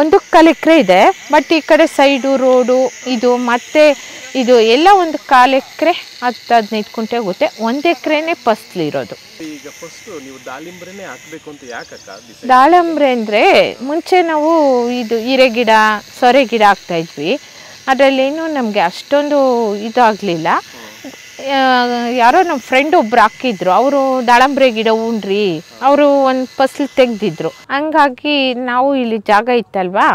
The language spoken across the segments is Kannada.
ಒಂದು ಕಾಲು ಎಕರೆ ಇದೆ ಬಟ್ ಈ ಕಡೆ ಸೈಡು ರೋಡು ಇದು ಮತ್ತೆ ಇದು ಎಲ್ಲ ಒಂದು ಕಾಲು ಎಕರೆ ಹತ್ತು ಹದಿನೈದು ಕುಂಟೆ ಹೋಗುತ್ತೆ ಒಂದು ಎಕರೆನೇ ಫಸ್ಲಿರೋದು ದಾಳಿಂಬ್ರೆ ಅಂದರೆ ಮುಂಚೆ ನಾವು ಇದು ಗಿಡ ಸೊರೆ ಗಿಡ ಹಾಕ್ತಾ ಅದರಲ್ಲಿ ಏನು ನಮಗೆ ಅಷ್ಟೊಂದು ಇದಾಗಲಿಲ್ಲ ಯಾರೋ ನಮ್ಮ ಫ್ರೆಂಡ್ ಒಬ್ರು ಹಾಕಿದ್ರು ಅವರು ದಾಳಂಬ್ರೆ ಗಿಡ ಉಂಡ್ರಿ ಅವರು ಒಂದು ಫಸಲು ತೆಗ್ದಿದ್ರು ಹಂಗಾಗಿ ನಾವು ಇಲ್ಲಿ ಜಾಗ ಇತ್ತಲ್ವಾ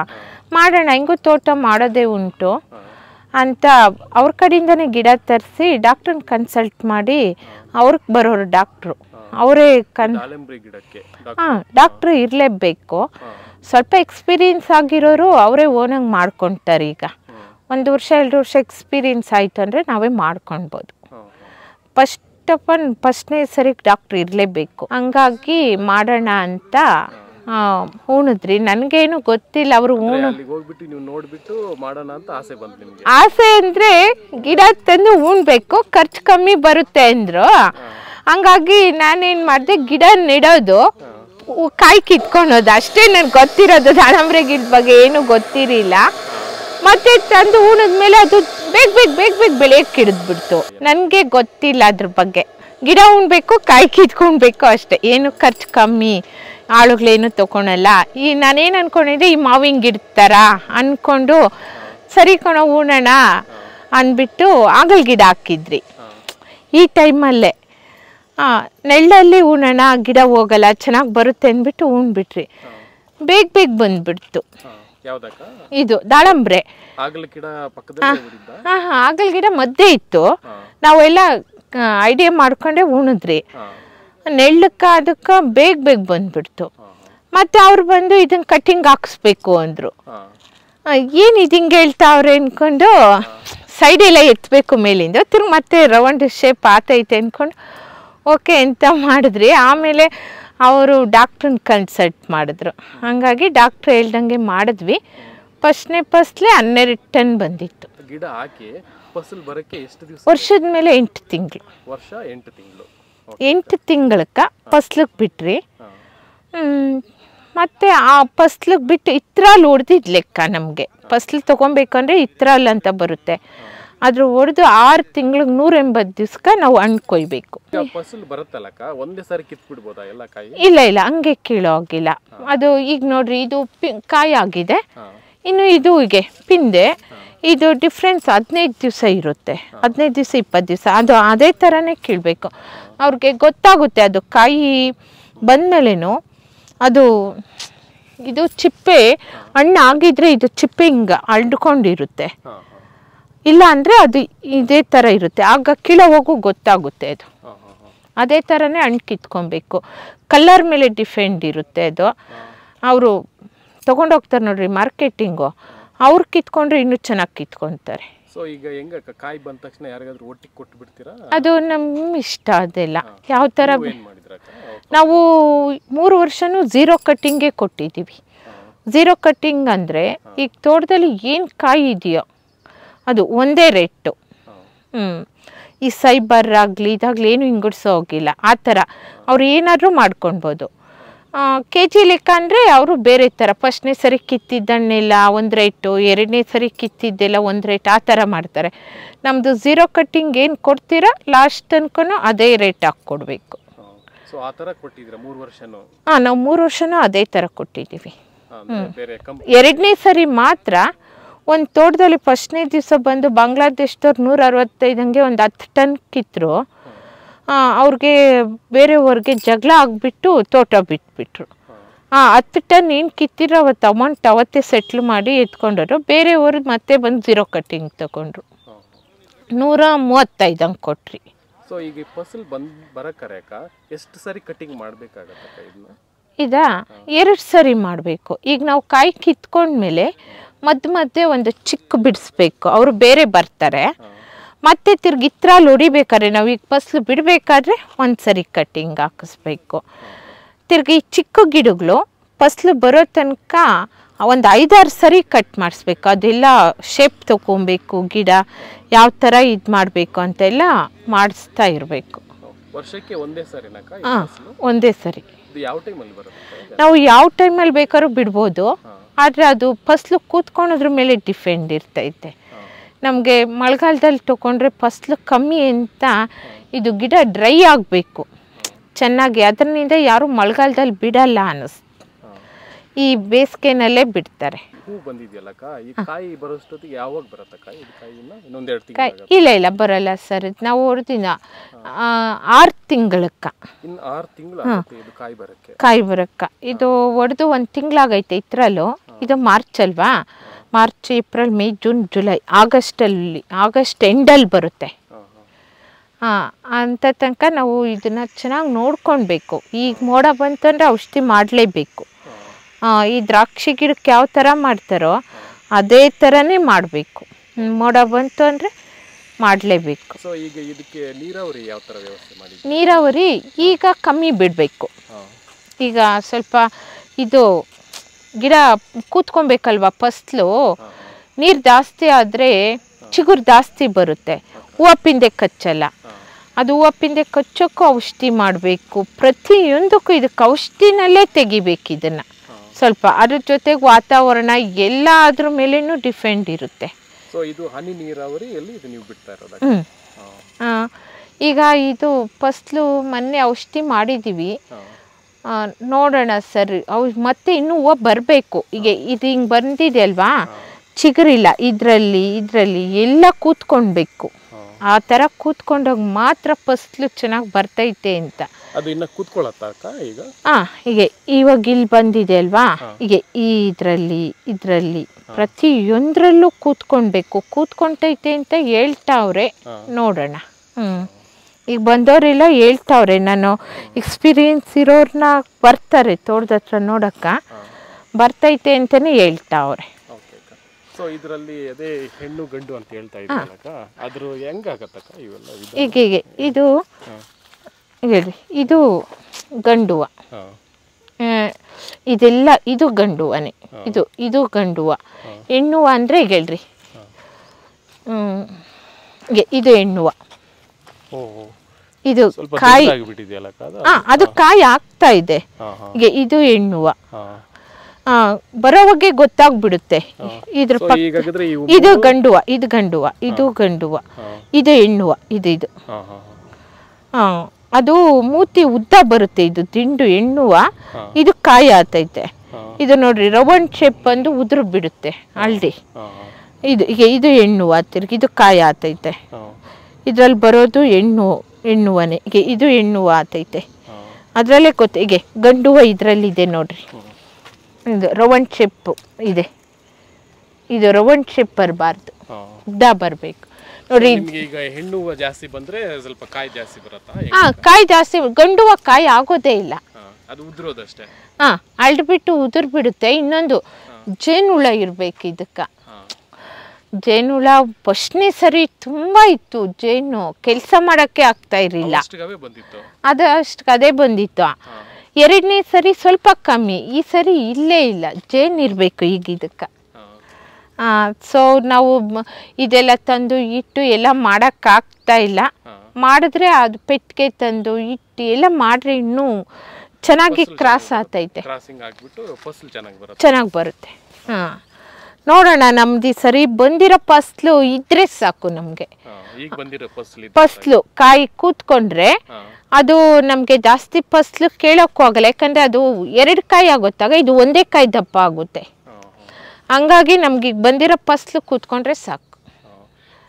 ಮಾಡೋಣ ಹೆಂಗೂ ತೋಟ ಮಾಡೋದೇ ಉಂಟು ಅಂತ ಅವ್ರ ಕಡೆಯಿಂದನೇ ಗಿಡ ತರಿಸಿ ಡಾಕ್ಟ್ರನ್ನ ಕನ್ಸಲ್ಟ್ ಮಾಡಿ ಅವ್ರಿಗೆ ಬರೋರು ಡಾಕ್ಟ್ರು ಅವರೇ ಕನ್ ಹಾಂ ಡಾಕ್ಟ್ರು ಇರಲೇಬೇಕು ಸ್ವಲ್ಪ ಎಕ್ಸ್ಪೀರಿಯನ್ಸ್ ಆಗಿರೋರು ಅವರೇ ಓನಾಗಿ ಮಾಡ್ಕೊತಾರೆ ಈಗ ಒಂದು ವರ್ಷ ಎರಡು ವರ್ಷ ಎಕ್ಸ್ಪೀರಿಯನ್ಸ್ ಆಯಿತು ಅಂದರೆ ನಾವೇ ಮಾಡ್ಕೊಳ್ಬೋದು ಫಸ್ಟ್ ಆಫ್ ಆಲ್ ಫಸ್ಟ್ನೇ ಸರಿ ಡಾಕ್ಟ್ರ್ ಇರಲೇಬೇಕು ಹಂಗಾಗಿ ಮಾಡೋಣ ಅಂತ ಹೂಣಿದ್ರಿ ನನಗೇನು ಗೊತ್ತಿಲ್ಲ ಅವರು ಹೂಣು ಆಸೆ ಅಂದರೆ ಗಿಡ ತಂದು ಹೂಣ್ಬೇಕು ಖರ್ಚು ಕಮ್ಮಿ ಬರುತ್ತೆ ಅಂದರು ಹಂಗಾಗಿ ನಾನೇನು ಮಾಡಿದೆ ಗಿಡ ನೆಡೋದು ಕಾಯಿ ಕಿಟ್ಕೊಳೋದು ಅಷ್ಟೇ ನನಗೆ ಗೊತ್ತಿರೋದು ದಾಳಂಬ್ರೆ ಗಿಡ ಬಗ್ಗೆ ಏನೂ ಗೊತ್ತಿರಲಿಲ್ಲ ಮತ್ತೆ ತಂದು ಉಣದ ಮೇಲೆ ಅದು ಬೇಗ ಬೇಗ ಬೇಗ ಬೇಗ ಬೆಳೆಯಕ್ಕೆ ಬಿಡ್ತು ನನಗೆ ಗೊತ್ತಿಲ್ಲ ಅದ್ರ ಬಗ್ಗೆ ಗಿಡ ಉಣ್ಬೇಕು ಕಾಯಿ ಕಿತ್ಕೊಂಡ್ಬೇಕು ಅಷ್ಟೇ ಏನು ಖರ್ಚು ಕಮ್ಮಿ ಆಳುಗಳೇನು ತೊಗೊಳಲ್ಲ ಈ ನಾನೇನು ಅನ್ಕೊಂಡಿದ್ದೆ ಈ ಮಾವಿನ ಗಿಡ ಥರ ಅಂದ್ಕೊಂಡು ಸರಿ ಕಣ ಉಣೋಣ ಅಂದ್ಬಿಟ್ಟು ಆಗಲ್ ಗಿಡ ಹಾಕಿದ್ರಿ ಈ ಟೈಮಲ್ಲೇ ನೆಳ್ಳಲ್ಲಿ ಉಣೋಣ ಗಿಡ ಹೋಗಲ್ಲ ಚೆನ್ನಾಗಿ ಬರುತ್ತೆ ಅಂದ್ಬಿಟ್ಟು ಉಣ್ಬಿಟ್ರಿ ಬೇಗ ಬೇಗ ಬಂದ್ಬಿಡ್ತು ಇದು ದಾಳಂಬ್ರೆ ಆಗಲ್ ಗಿಡ ಮಧ್ಯೆ ಇತ್ತು ನಾವೆಲ್ಲ ಐಡಿಯಾ ಮಾಡ್ಕೊಂಡೆ ಉಣದ್ರಿ ನೆಳ್ಳಕ್ಕ ಅದಕ್ಕ ಬೇಗ ಬೇಗ ಬಂದ್ಬಿಡ್ತು ಮತ್ತೆ ಅವ್ರು ಬಂದು ಇದನ್ನ ಕಟ್ಟಿಂಗ್ ಹಾಕ್ಸ್ಬೇಕು ಅಂದ್ರು ಏನು ಇದು ಹಿಂಗೆ ಅವ್ರ ಅನ್ಕೊಂಡು ಸೈಡ್ ಎಲ್ಲ ಎತ್ತಬೇಕು ಮೇಲಿಂದ ತಿರ್ಗ ಮತ್ತೆ ರೌಂಡ್ ಶೇಪ್ ಆತೈತೆ ಅನ್ಕೊಂಡು ಓಕೆ ಅಂತ ಮಾಡಿದ್ರಿ ಆಮೇಲೆ ಅವರು ಡಾಕ್ಟ್ರನ್ನ ಕನ್ಸಲ್ಟ್ ಮಾಡಿದ್ರು ಹಾಗಾಗಿ ಡಾಕ್ಟ್ರ್ ಹೇಳ್ದಂಗೆ ಮಾಡಿದ್ವಿ ಫಸ್ಟ್ನೇ ಫಸ್ಟ್ಲೆ ಹನ್ನೆರಡು ಟನ್ ಬಂದಿತ್ತು ಗಿಡ ಹಾಕಿ ಫಸಲು ಬರೋಕ್ಕೆ ಎಷ್ಟು ದಿವಸ ವರ್ಷದ ಮೇಲೆ ಎಂಟು ತಿಂಗಳು ವರ್ಷ ಎಂಟು ತಿಂಗಳು ಎಂಟು ತಿಂಗಳಕ್ಕೆ ಫಸ್ಲಿಗೆ ಬಿಟ್ರಿ ಮತ್ತು ಆ ಫಸ್ಲಿಗೆ ಬಿಟ್ಟು ಇತ್ರಾಲ್ ಹೊಡೆದಿದ್ದು ಲೆಕ್ಕ ನಮಗೆ ಫಸ್ಲು ತೊಗೊಬೇಕಂದ್ರೆ ಇತ್ರಾಲ್ ಅಂತ ಬರುತ್ತೆ ಅದ್ರ ಒಡೆದು ಆರು ತಿಂಗಳಿಗೆ ನೂರ ಎಂಬತ್ತು ದಿವ್ಸಕ್ಕೆ ನಾವು ಹಣ್ಣು ಕೊಯ್ಬೇಕು ಇಲ್ಲ ಇಲ್ಲ ಹಂಗೆ ಕೀಳೋ ಅದು ಈಗ ನೋಡ್ರಿ ಇದು ಕಾಯಿ ಆಗಿದೆ ಇನ್ನು ಇದು ಹೀಗೆ ಪಿಂದೆ ಇದು ಡಿಫ್ರೆನ್ಸ್ ಹದಿನೈದು ದಿವಸ ಇರುತ್ತೆ ಹದಿನೈದು ದಿವಸ ಇಪ್ಪತ್ತು ದಿವಸ ಅದು ಅದೇ ಥರನೇ ಕೀಳಬೇಕು ಅವ್ರಿಗೆ ಗೊತ್ತಾಗುತ್ತೆ ಅದು ಕಾಯಿ ಬಂದಮೇಲೇನು ಅದು ಇದು ಚಿಪ್ಪೆ ಹಣ್ಣು ಆಗಿದ್ರೆ ಇದು ಚಿಪ್ಪೆ ಹಿಂಗೆ ಅಳ್ಕೊಂಡಿರುತ್ತೆ ಇಲ್ಲ ಅಂದರೆ ಅದು ಇದೇ ಥರ ಇರುತ್ತೆ ಆಗ ಹೋಗು ಗೊತ್ತಾಗುತ್ತೆ ಅದು ಅದೇ ಥರನೇ ಹಣ್ಣು ಕಿತ್ಕೊಬೇಕು ಕಲರ್ ಮೇಲೆ ಡಿಫೆಂಡ್ ಇರುತ್ತೆ ಅದು ಅವರು ತೊಗೊಂಡೋಗ್ತಾರೆ ನೋಡ್ರಿ ಮಾರ್ಕೆಟಿಂಗು ಅವ್ರು ಕಿತ್ಕೊಂಡ್ರೆ ಇನ್ನೂ ಚೆನ್ನಾಗಿ ಕಿತ್ಕೊತಾರೆ ಅದು ನಮ್ಮ ಇಷ್ಟ ಅದೆಲ್ಲ ಯಾವ ಥರ ನಾವು ಮೂರು ವರ್ಷನೂ ಝೀರೋ ಕಟ್ಟಿಂಗೇ ಕೊಟ್ಟಿದ್ದೀವಿ ಝೀರೋ ಕಟ್ಟಿಂಗ್ ಅಂದರೆ ಈಗ ತೋಟದಲ್ಲಿ ಏನು ಕಾಯಿ ಇದೆಯೋ ಅದು ಒಂದೇ ರೇಟು ಹ್ಞೂ ಈ ಸೈಬರ್ ಆಗಲಿ ಇದಾಗಲಿ ಏನು ಹಿಂಗಡಿಸೋ ಹೋಗಿಲ್ಲ ಆ ಥರ ಅವ್ರು ಏನಾದರೂ ಮಾಡ್ಕೊಳ್ಬೋದು ಕೆ ಜಿ ಲೆಕ್ಕ ಅಂದರೆ ಅವರು ಬೇರೆ ಥರ ಫಸ್ಟ್ನೇ ಸರಿ ಕಿತ್ತಿದ್ದಣ್ಣೆಲ್ಲ ಒಂದು ರೇಟು ಎರಡನೇ ಸರಿ ಕಿತ್ತಿದ್ದೆಲ್ಲ ಒಂದು ರೇಟ್ ಆ ಥರ ಮಾಡ್ತಾರೆ ನಮ್ಮದು ಝೀರೋ ಕಟ್ಟಿಂಗ್ ಏನು ಕೊಡ್ತೀರಾ ಲಾಸ್ಟ್ ತನಕ ಅದೇ ರೇಟ್ ಹಾಕ್ಕೊಡ್ಬೇಕು ಹಾಂ ನಾವು ಮೂರು ವರ್ಷನೂ ಅದೇ ಥರ ಕೊಟ್ಟಿದ್ದೀವಿ ಎರಡನೇ ಸರಿ ಮಾತ್ರ ಒಂದು ತೋಟದಲ್ಲಿ ಫಸ್ಟ್ನೇ ದಿವಸ ಬಂದು ಬಾಂಗ್ಲಾದೇಶದವ್ರು ನೂರ ಅರವತ್ತೈದಂಗೆ ಒಂದು ಹತ್ತು ಟನ್ ಕಿತ್ತರು ಅವ್ರಿಗೆ ಬೇರೆಯವ್ರಿಗೆ ಜಗಳ ಆಗಿಬಿಟ್ಟು ತೋಟ ಬಿಟ್ಬಿಟ್ರು ಆ ಹತ್ತು ಟನ್ ಏನು ಕಿತ್ತಿರೋ ಅವತ್ತು ಅಮೌಂಟ್ ಅವತ್ತೇ ಸೆಟ್ಲ್ ಮಾಡಿ ಎತ್ಕೊಂಡರು ಬೇರೆಯವರು ಮತ್ತೆ ಬಂದು ಜೀರೋ ಕಟ್ಟಿಂಗ್ ತಗೊಂಡ್ರು ನೂರ ಮೂವತ್ತೈದಂಗೆ ಕೊಟ್ರಿ ಸೊ ಈಗ ಫಸಲ್ ಬಂದು ಬರಕರೆ ಎಷ್ಟು ಸರಿ ಕಟ್ಟಿಂಗ್ ಮಾಡಬೇಕಾಗತ್ತೆ ಇದಾ ಎರಡು ಸರಿ ಮಾಡಬೇಕು ಈಗ ನಾವು ಕಾಯಿ ಕಿತ್ಕೊಂಡ್ಮೇಲೆ ಮಧ್ಯ ಮಧ್ಯೆ ಒಂದು ಚಿಕ್ಕ ಬಿಡಿಸ್ಬೇಕು ಅವರು ಬೇರೆ ಬರ್ತಾರೆ ಮತ್ತೆ ತಿರ್ಗಿ ಇತ್ರಲ್ಲಿ ಹೊಡಿಬೇಕಾದ್ರೆ ನಾವು ಈಗ ಫಸ್ಲು ಬಿಡಬೇಕಾದ್ರೆ ಒಂದ್ಸರಿ ಕಟ್ಟಿಂಗ್ ಹಾಕಿಸ್ಬೇಕು ತಿರ್ಗಿ ಈ ಚಿಕ್ಕ ಗಿಡಗಳು ಫಸ್ಲು ಬರೋ ತನಕ ಒಂದು ಐದಾರು ಸರಿ ಕಟ್ ಮಾಡಿಸ್ಬೇಕು ಅದೆಲ್ಲ ಶೇಪ್ ತೊಗೊಬೇಕು ಗಿಡ ಯಾವ ಥರ ಇದು ಮಾಡಬೇಕು ಅಂತೆಲ್ಲ ಮಾಡಿಸ್ತಾ ಇರಬೇಕು ಹಾಂ ಒಂದೇ ಸರಿ ನಾವು ಯಾವ ಟೈಮಲ್ಲಿ ಬೇಕಾದ್ರೂ ಬಿಡ್ಬೋದು ಆದರೆ ಅದು ಫಸ್ಲು ಕೂತ್ಕೊಳೋದ್ರ ಮೇಲೆ ಡಿಫೆಂಡ್ ಇರ್ತೈತೆ ನಮಗೆ ಮಳೆಗಾಲದಲ್ಲಿ ತೊಗೊಂಡ್ರೆ ಫಸ್ಲು ಕಮ್ಮಿ ಅಂತ ಇದು ಗಿಡ ಡ್ರೈ ಆಗಬೇಕು ಚೆನ್ನಾಗಿ ಅದರಿಂದ ಯಾರೂ ಮಳೆಗಾಲದಲ್ಲಿ ಬಿಡಲ್ಲ ಅನ್ನಿಸ್ತು ಈ ಬೇಸಿಗೆನಲ್ಲೇ ಬಿಡ್ತಾರೆ ಹೂ ಬಂದಿದೆಯಲ್ಲ ಈ ಕಾಯಿ ಬರೋಷ್ಟೊತ್ತಿಗೆ ಯಾವಾಗ ಬರುತ್ತೆ ಕಾಯಿ ಕಾಯಿನ ಇಲ್ಲ ಇಲ್ಲ ಬರಲ್ಲ ಸರ್ ನಾವು ಹೊರದಿನ ಆರು ತಿಂಗಳಕ್ಕ ಆರು ತಿಂಗಳು ಕಾಯಿ ಬರಕ್ಕೆ ಕಾಯಿ ಬರಕ್ಕ ಇದು ಒಡೆದು ಒಂದು ತಿಂಗಳಾಗೈತೆ ಇದ್ರಲ್ಲೂ ಇದು ಮಾರ್ಚ್ ಅಲ್ವಾ March April May June July August ಅಲ್ಲಿ ಆಗಸ್ಟ್ ಎಂಡಲ್ಲಿ ಬರುತ್ತೆ ಅಂತ ತನಕ ನಾವು ಇದನ್ನ ಚೆನ್ನಾಗಿ ನೋಡ್ಕೊಳ್ಬೇಕು ಈಗ ಮೋಡ ಬಂತಂದ್ರೆ ಔಷಧಿ ಮಾಡಲೇಬೇಕು ಈ ದ್ರಾಕ್ಷಿ ಗಿಡಕ್ಕೆ ಯಾವ ಥರ ಮಾಡ್ತಾರೋ ಅದೇ ಥರನೇ ಮಾಡಬೇಕು ಮೋಡ ಬಂತು ಅಂದರೆ ಮಾಡಲೇಬೇಕು ನೀರಾವರಿ ಈಗ ಕಮ್ಮಿ ಬಿಡಬೇಕು ಈಗ ಸ್ವಲ್ಪ ಇದು ಗಿಡ ಕೂತ್ಕೊಬೇಕಲ್ವ ಫಸ್ಲು ನೀರು ಜಾಸ್ತಿ ಆದರೆ ಚಿಗುರು ಜಾಸ್ತಿ ಬರುತ್ತೆ ಹೂವು ಪಿಂದೆ ಕಚ್ಚಲ್ಲ ಅದು ಹೂವು ಪಿಂದೆ ಕಚ್ಚೋಕ್ಕೂ ಔಷಧಿ ಮಾಡಬೇಕು ಪ್ರತಿಯೊಂದಕ್ಕೂ ಇದಕ್ಕೆ ಔಷಧಿನಲ್ಲೇ ತೆಗಿಬೇಕು ಇದನ್ನು ಸ್ವಲ್ಪ ಅದ್ರ ಜೊತೆಗೆ ವಾತಾವರಣ ಎಲ್ಲ ಅದ್ರ ಮೇಲೇನು ಡಿಪೆಂಡ್ ಇರುತ್ತೆ ಹನಿ ಈಗ ಇದು ಫಸ್ಲು ಮೊನ್ನೆ ಔಷಧಿ ಮಾಡಿದ್ದೀವಿ ನೋಡೋಣ ಸರ್ ಅವು ಮತ್ತೆ ಇನ್ನೂ ಹೂವು ಬರಬೇಕು ಈಗ ಇದು ಹಿಂಗೆ ಬಂದಿದೆ ಅಲ್ವಾ ಚಿಗುರಿಲ್ಲ ಇದರಲ್ಲಿ ಇದರಲ್ಲಿ ಎಲ್ಲ ಕೂತ್ಕೊಳ್ಬೇಕು ಆ ಥರ ಕೂತ್ಕೊಂಡಾಗ ಮಾತ್ರ ಫಸ್ಲು ಚೆನ್ನಾಗಿ ಬರ್ತೈತೆ ಅಂತ ಅದು ಇನ್ನ ಈಗ ಹಾಂ ಹೀಗೆ ಇವಾಗ ಇಲ್ಲಿ ಬಂದಿದೆ ಅಲ್ವಾ ಹೀಗೆ ಈ ಇದರಲ್ಲಿ ಇದರಲ್ಲಿ ಪ್ರತಿಯೊಂದರಲ್ಲೂ ಕೂತ್ಕೊಳ್ಬೇಕು ಕೂತ್ಕೊಂಡೈತೆ ಅಂತ ಹೇಳ್ತಾ ಅವ್ರೆ ನೋಡೋಣ ಹ್ಞೂ ಈಗ ಬಂದವರೆಲ್ಲ ಹೇಳ್ತಾವ್ರೆ ನಾನು ಎಕ್ಸ್ಪೀರಿಯನ್ಸ್ ಇರೋರನ್ನ ಬರ್ತಾರೆ ತೋಟದ ಹತ್ರ ಬರ್ತೈತೆ ಅಂತಲೇ ಹೇಳ್ತಾವ್ರೆ ಸೊ ಇದರಲ್ಲಿ ಅದೇ ಹೆಣ್ಣು ಗಂಡು ಅಂತ ಹೇಳ್ತಾ ಇದ್ದೀರಲ್ಲಕ್ಕ ಅದ್ರ ಹೆಂಗಾಗತ್ತಕ್ಕ ಇವೆಲ್ಲ ಈಗ ಹೀಗೆ ಇದು ಹೇಳಿ ಇದು ಗಂಡುವ ಇದೆಲ್ಲ ಇದು ಗಂಡುವನೆ ಇದು ಇದು ಗಂಡುವ ಹೆಣ್ಣುವ ಅಂದರೆ ಈಗ ಹೇಳ್ರಿ ಇದು ಹೆಣ್ಣುವ ಇದು ಕಾಯಿ ಅದು ಕಾಯಿ ಆಗ್ತಾ ಇದೆ ಇದು ಹೆಣ್ಣುವ ಬರೋವಾಗೆ ಗೊತ್ತಾಗ್ಬಿಡುತ್ತೆ ಇದ್ರ ಪಕ್ಕ ಇದು ಗಂಡುವ ಇದು ಗಂಡುವ ಇದು ಗಂಡುವ ಇದು ಹೆಣ್ಣುವ ಇದು ಇದು ಅದು ಮೂತಿ ಉದ್ದ ಬರುತ್ತೆ ಇದು ತಿಂಡು ಹೆಣ್ಣುವ ಇದು ಕಾಯಿ ಆತೈತೆ ಇದು ನೋಡ್ರಿ ರೌಂಡ್ ಶೇಪ್ ಬಂದು ಉದುರು ಬಿಡುತ್ತೆ ಹಳ್ದಿ ಇದು ಈಗ ಇದು ಹೆಣ್ಣುವ ತಿರ್ಗಿ ಇದು ಕಾಯಿ ಆತೈತೆ ಇದ್ರಲ್ಲಿ ಬರೋದು ಹೆಣ್ಣು ಹೆಣ್ಣುವನೇ ಈಗ ಇದು ಹೆಣ್ಣುವ ಆತೈತೆ ಅದರಲ್ಲೇ ಗೊತ್ತೆ ಗಂಡುವ ಗಂಡುವ ಇದರಲ್ಲಿದೆ ನೋಡ್ರಿ ಇದು ರೌಂಡ್ ಶೇಪ್ ಇದೆ ಇದು ರೌಂಡ್ ಶೇಪ್ ಬರಬಾರ್ದು ಉದ್ದ ಬರಬೇಕು ನೋಡಿ ಈಗ ಹೆಣ್ಣು ಜಾಸ್ತಿ ಬಂದ್ರೆ ಸ್ವಲ್ಪ ಕಾಯಿ ಜಾಸ್ತಿ ಬರುತ್ತಾ ಹಾ ಕಾಯಿ ಜಾಸ್ತಿ ಗಂಡು ಕಾಯಿ ಆಗೋದೇ ಇಲ್ಲ ಅದು ಉದುರೋದಷ್ಟೇ ಹಾ ಬಿಟ್ಟು ಉದುರ್ ಬಿಡುತ್ತೆ ಇನ್ನೊಂದು ಜೇನುಹುಳ ಇರಬೇಕು ಇದಕ್ಕೆ ಜೇನುಹುಳ ಫಸ್ಟ್ನೇ ಸರಿ ತುಂಬಾ ಇತ್ತು ಜೇನು ಕೆಲಸ ಮಾಡಕ್ಕೆ ಆಗ್ತಾ ಇರಲಿಲ್ಲ ಅದು ಅಷ್ಟಕ್ಕೆ ಅದೇ ಬಂದಿತ್ತು ಎರಡನೇ ಸರಿ ಸ್ವಲ್ಪ ಕಮ್ಮಿ ಈ ಸರಿ ಇಲ್ಲೇ ಇಲ್ಲ ಜೇನು ಇರಬೇಕು ಈಗ ಇದಕ್ಕೆ ಸೊ ನಾವು ಇದೆಲ್ಲ ತಂದು ಇಟ್ಟು ಎಲ್ಲ ಮಾಡೋಕ್ಕಾಗ್ತಾ ಇಲ್ಲ ಮಾಡಿದ್ರೆ ಅದು ಪೆಟ್ಟಿಗೆ ತಂದು ಇಟ್ಟು ಎಲ್ಲ ಮಾಡ್ರೆ ಇನ್ನೂ ಚೆನ್ನಾಗಿ ಕ್ರಾಸ್ ಆಗ್ತೈತೆ ಚೆನ್ನಾಗಿ ಬರುತ್ತೆ ಹಾಂ ನೋಡೋಣ ನಮ್ದು ಸರಿ ಬಂದಿರೋ ಫಸ್ಲು ಇದ್ರೆ ಸಾಕು ನಮ್ಗೆ ಫಸ್ಲು ಕಾಯಿ ಕೂತ್ಕೊಂಡ್ರೆ ಅದು ನಮ್ಗೆ ಜಾಸ್ತಿ ಫಸ್ಲು ಕೇಳೋಕು ಆಗಲ್ಲ ಯಾಕಂದ್ರೆ ಅದು ಎರಡು ಕಾಯಿ ಆಗುತ್ತಾಗ ಇದು ಒಂದೇ ಕಾಯಿ ದಪ್ಪ ಆಗುತ್ತೆ ಹಂಗಾಗಿ ನಮ್ಗೆ ಈಗ ಬಂದಿರೋ ಫಸ್ಲು ಕೂತ್ಕೊಂಡ್ರೆ ಸಾಕು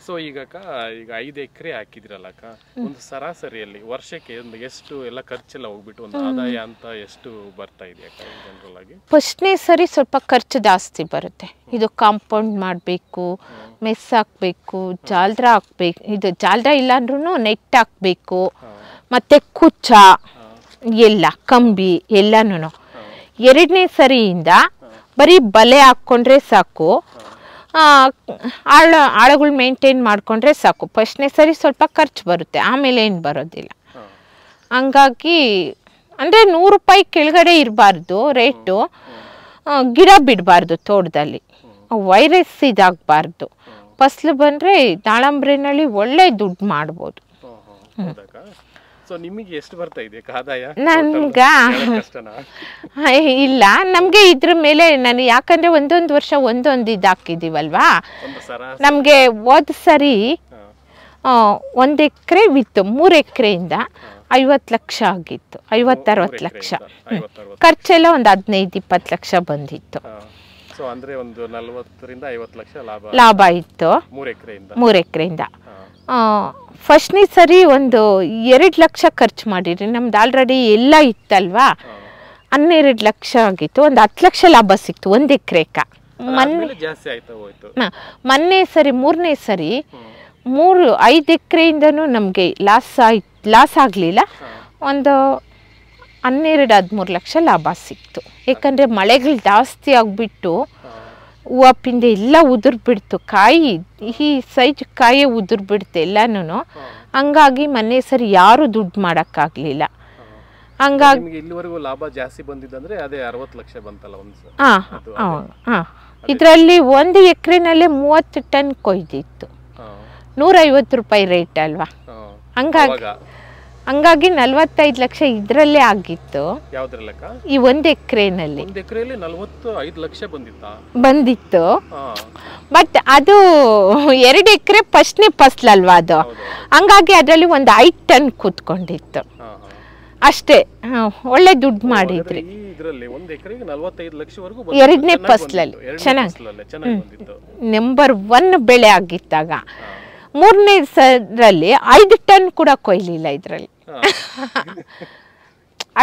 ಸೊ ಈಗ ಅಕ್ಕ ಈಗ ಐದು ಎಕರೆ ಹಾಕಿದಿರಲ್ಲ ಅಕ್ಕ ಒಂದು ಸರಾಸರಿಯಲ್ಲಿ ವರ್ಷಕ್ಕೆ ಒಂದು ಎಷ್ಟು ಎಲ್ಲ ಖರ್ಚೆಲ್ಲ ಹೋಗ್ಬಿಟ್ಟು ಒಂದು ಆದಾಯ ಅಂತ ಎಷ್ಟು ಬರ್ತಾ ಇದೆ ಅಕ್ಕ ಜನರಲ್ ಆಗಿ ಫಸ್ಟ್ನೇ ಸರಿ ಸ್ವಲ್ಪ ಖರ್ಚು ಜಾಸ್ತಿ ಬರುತ್ತೆ ಇದು ಕಾಂಪೌಂಡ್ ಮಾಡಬೇಕು ಮೆಸ್ ಹಾಕಬೇಕು ಜಾಲ್ರ ಹಾಕ್ಬೇಕು ಇದು ಜಾಲ್ರ ಇಲ್ಲಾಂದ್ರೂ ನೆಟ್ ಹಾಕ್ಬೇಕು ಮತ್ತು ಕುಚ್ಚ ಎಲ್ಲ ಕಂಬಿ ಎಲ್ಲನೂ ಎರಡನೇ ಸರಿಯಿಂದ ಬರೀ ಬಲೆ ಹಾಕ್ಕೊಂಡ್ರೆ ಸಾಕು ಆಳ ಆಳುಗಳು ಮೇಂಟೈನ್ ಮಾಡಿಕೊಂಡ್ರೆ ಸಾಕು ಫಸ್ಟ್ನೇ ಸರಿ ಸ್ವಲ್ಪ ಖರ್ಚು ಬರುತ್ತೆ ಆಮೇಲೆ ಏನು ಬರೋದಿಲ್ಲ ಹಂಗಾಗಿ ಅಂದರೆ ನೂರು ರೂಪಾಯಿ ಕೆಳಗಡೆ ಇರಬಾರ್ದು ರೇಟು ಗಿಡ ಬಿಡಬಾರ್ದು ತೋಟದಲ್ಲಿ ವೈರಸ್ ಇದಾಗಬಾರ್ದು ಫಸ್ಲು ಬಂದರೆ ದಾಳಂಬ್ರಿನಲ್ಲಿ ಒಳ್ಳೆ ದುಡ್ಡು ಮಾಡ್ಬೋದು ಸೊ ನಿಮಗೆ ಎಷ್ಟು ಬರ್ತಾ ಇದೆ ನನ್ಗ ಇಲ್ಲ ನಮ್ಗೆ ಇದ್ರ ಮೇಲೆ ನಾನು ಯಾಕಂದ್ರೆ ಒಂದೊಂದು ವರ್ಷ ಒಂದೊಂದು ಇದು ನಮ್ಗೆ ಹೋದ ಸರಿ ಒಂದು ಎಕರೆ ಬಿತ್ತು ಮೂರು ಎಕರೆಯಿಂದ ಐವತ್ತು ಲಕ್ಷ ಆಗಿತ್ತು ಐವತ್ತರವತ್ತು ಲಕ್ಷ ಖರ್ಚೆಲ್ಲ ಒಂದು ಹದಿನೈದು ಇಪ್ಪತ್ತು ಲಕ್ಷ ಬಂದಿತ್ತು ಅಂದ್ರೆ ಒಂದು ಐವತ್ತು ಲಕ್ಷ ಲಾಭ ಲಾಭ ಇತ್ತು ಮೂರು ಎಕರೆಯಿಂದ ಫಸ್ಟ್ನೇ ಸರಿ ಒಂದು ಎರಡು ಲಕ್ಷ ಖರ್ಚು ಮಾಡಿರಿ ನಮ್ದು ಆಲ್ರೆಡಿ ಎಲ್ಲ ಇತ್ತಲ್ವಾ ಹನ್ನೆರಡು ಲಕ್ಷ ಆಗಿತ್ತು ಒಂದು ಹತ್ತು ಲಕ್ಷ ಲಾಭ ಸಿಕ್ತು ಒಂದು ಎಕರೆಕ ಮೊನ್ನೆ ಮೊನ್ನೆ ಸರಿ ಮೂರನೇ ಸರಿ ಮೂರು ಐದು ಎಕರೆಯಿಂದನೂ ನಮಗೆ ಲಾಸ್ ಆಯ್ ಲಾಸ್ ಆಗಲಿಲ್ಲ ಒಂದು ಹನ್ನೆರಡು ಹದಿಮೂರು ಲಕ್ಷ ಲಾಭ ಸಿಕ್ತು ಯಾಕಂದರೆ ಮಳೆಗಳು ಜಾಸ್ತಿ ಆಗಿಬಿಟ್ಟು ಹೂವಪ್ಪಿಂದೆ ಎಲ್ಲ ಉದುರ್ಬಿಡ್ತು ಕಾಯಿ ಈ ಸೈಜ್ ಕಾಯೇ ಉದುರ್ಬಿಡ್ತು ಎಲ್ಲಾನು ಹಂಗಾಗಿ ಮನೆ ಸರಿ ಯಾರು ದುಡ್ಡು ಮಾಡೋಕ್ಕಾಗಲಿಲ್ಲ ಹಂಗಾಗಿ ಲಾಭ ಒಂದು ಹಾಂ ಹಾಂ ಇದರಲ್ಲಿ ಒಂದು ಎಕರೆನಲ್ಲೇ ಮೂವತ್ತು ಟನ್ ಕೊಯ್ದಿತ್ತು ನೂರೈವತ್ತು ರೂಪಾಯಿ ರೇಟ್ ಅಲ್ವಾ ಹಂಗಾಗಿ ಹಂಗಾಗಿ ನಲ್ವತ್ತೈದು ಲಕ್ಷ ಇದರಲ್ಲೇ ಆಗಿತ್ತು ಈ ಒಂದು ಎಕರೆನಲ್ಲಿ ಬಂದಿತ್ತು ಬಟ್ ಅದು ಎರಡು ಎಕರೆ ಫಸ್ಟ್ನೇ ಫಸ್ಲ್ ಅಲ್ವಾ ಅದು ಹಂಗಾಗಿ ಅದರಲ್ಲಿ ಒಂದು ಐದು ಟನ್ ಕೂತ್ಕೊಂಡಿತ್ತು ಅಷ್ಟೇ ಒಳ್ಳೆ ದುಡ್ಡು ಮಾಡಿದ್ರಿ ಎರಡನೇ ಫಸ್ಲಲ್ಲಿ ಚೆನ್ನಾಗಿ ನಂಬರ್ ಒನ್ ಬೆಳೆ ಆಗಿತ್ತಾಗ ಮೂರನೇ ಸರಲ್ಲಿ ಐದು ಟನ್ ಕೂಡ ಕೊಯ್ಲಿಲ್ಲ ಇದರಲ್ಲಿ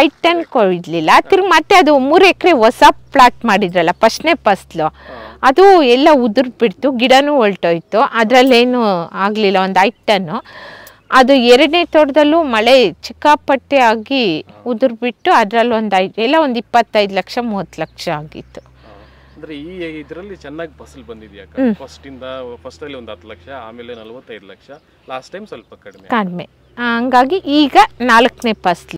ಐದು ಟನ್ ಕೊಡ್ಲಿಲ್ಲ ತಿರ್ಗಿ ಮತ್ತೆ ಅದು ಮೂರು ಎಕರೆ ಹೊಸ ಪ್ಲಾಟ್ ಮಾಡಿದ್ರಲ್ಲ ಫಸ್ಟ್ನೇ ಫಸ್ಲು ಅದು ಎಲ್ಲ ಉದುರ್ ಬಿಡ್ತು ಗಿಡನೂ ಹೊಲ್ಟೋಯ್ತು ಅದರಲ್ಲೇನು ಆಗಲಿಲ್ಲ ಒಂದು ಐದು ಟನ್ನು ಅದು ಎರಡನೇ ತೋಟದಲ್ಲೂ ಮಳೆ ಚಿಕ್ಕಾಪಟ್ಟೆ ಆಗಿ ಉದುರ್ಬಿಟ್ಟು ಅದರಲ್ಲಿ ಒಂದು ಐದು ಎಲ್ಲ ಒಂದು ಇಪ್ಪತ್ತೈದು ಲಕ್ಷ ಮೂವತ್ತು ಲಕ್ಷ ಆಗಿತ್ತು ಅಂದ್ರೆ ಈ ಇದರಲ್ಲಿ ಚೆನ್ನಾಗಿ ಫಸಲು ಬಂದಿದ್ಯಾ ಫಸ್ಟ್ ಇಂದ ಫಸ್ಟ್ ಅಲ್ಲಿ ಒಂದು ಹತ್ತು ಲಕ್ಷ ಆಮೇಲೆ ನಲವತ್ತೈದು ಲಕ್ಷ ಲಾಸ್ಟ್ ಟೈಮ್ ಸ್ವಲ್ಪ ಕಡಿಮೆ ಕಡಿಮೆ ಹಂಗಾಗಿ ಈಗ ನಾಲ್ಕನೇ ಪಾಸ್ಲಿ.